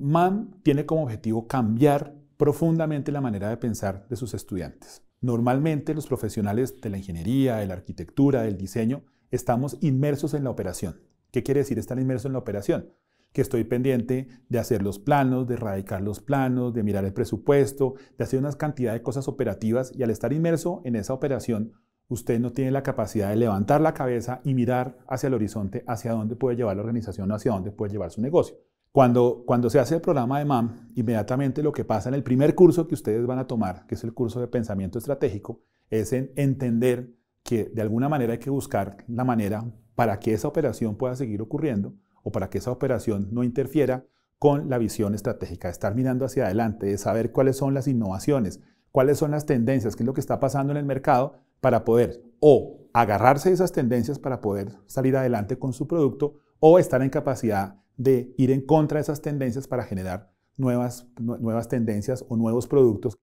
MAM tiene como objetivo cambiar profundamente la manera de pensar de sus estudiantes. Normalmente los profesionales de la ingeniería, de la arquitectura, del diseño, estamos inmersos en la operación. ¿Qué quiere decir estar inmerso en la operación? Que estoy pendiente de hacer los planos, de erradicar los planos, de mirar el presupuesto, de hacer una cantidad de cosas operativas y al estar inmerso en esa operación, usted no tiene la capacidad de levantar la cabeza y mirar hacia el horizonte, hacia dónde puede llevar la organización, o hacia dónde puede llevar su negocio. Cuando, se hace el programa de MAM, inmediatamente lo que pasa en el primer curso que ustedes van a tomar, que es el curso de pensamiento estratégico, es en entender que de alguna manera hay que buscar la manera para que esa operación pueda seguir ocurriendo o para que esa operación no interfiera con la visión estratégica, de estar mirando hacia adelante, de saber cuáles son las innovaciones, cuáles son las tendencias, qué es lo que está pasando en el mercado para poder o agarrarse a esas tendencias para poder salir adelante con su producto o estar en capacidad de ir en contra de esas tendencias para generar nuevas, nuevas tendencias o nuevos productos